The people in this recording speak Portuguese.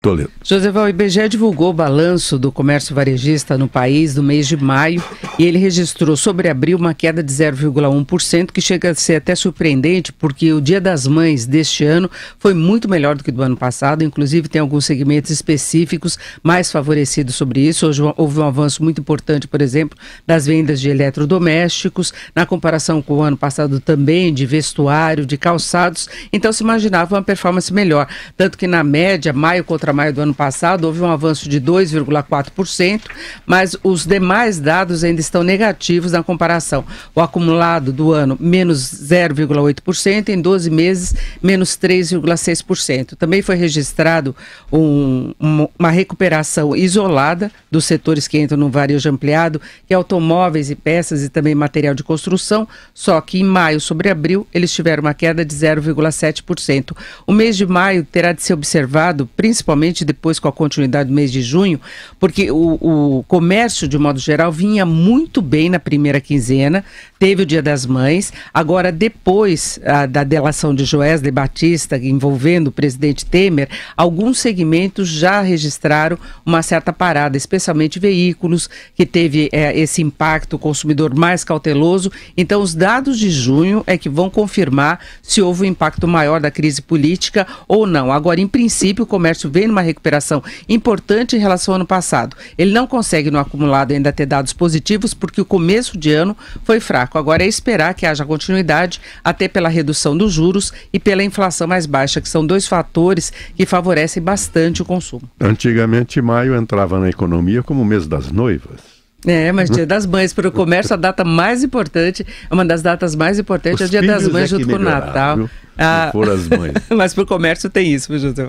Toledo. Joseval, o IBGE divulgou o balanço do comércio varejista no país do mês de maio e ele registrou sobre abril uma queda de 0,1%, que chega a ser até surpreendente, porque o Dia das Mães deste ano foi muito melhor do que do ano passado, inclusive tem alguns segmentos específicos mais favorecidos sobre isso. Hoje houve um avanço muito importante, por exemplo, das vendas de eletrodomésticos, na comparação com o ano passado também, de vestuário, de calçados. Então se imaginava uma performance melhor. Tanto que na média, maio contra maio do ano passado, houve um avanço de 2,4%, mas os demais dados ainda estão negativos na comparação. O acumulado do ano, menos 0,8%, em 12 meses, menos 3,6%. Também foi registrado um, uma recuperação isolada dos setores que entram no varejo ampliado, que é automóveis e peças e também material de construção, só que em maio sobre abril eles tiveram uma queda de 0,7%. O mês de maio terá de ser observado, principalmente depois com a continuidade do mês de junho, porque o, o comércio, de modo geral, vinha muito muito bem na primeira quinzena, teve o Dia das Mães. Agora, depois a, ah, da delação de Joesley Batista, envolvendo o presidente Temer, alguns segmentos já registraram uma certa parada, especialmente veículos, que teve é, esse impacto, consumidor mais cauteloso. Então, os dados de junho é que vão confirmar se houve um impacto maior da crise política ou não. Agora, em princípio, o comércio vem numa recuperação importante em relação ao ano passado. Ele não consegue, no acumulado, ainda ter dados positivos porque o começo de ano foi fraco. Agora é esperar que haja continuidade, até pela redução dos juros e pela inflação mais baixa, que são dois fatores que favorecem bastante o consumo. Antigamente, maio entrava na economia como o mês das noivas. É, mas Dia das Mães, para o comércio, a data mais importante, uma das datas mais importantes Os é o Dia das é Mães é junto com o Natal. Ah, as mães. mas para o comércio tem isso, viu, José?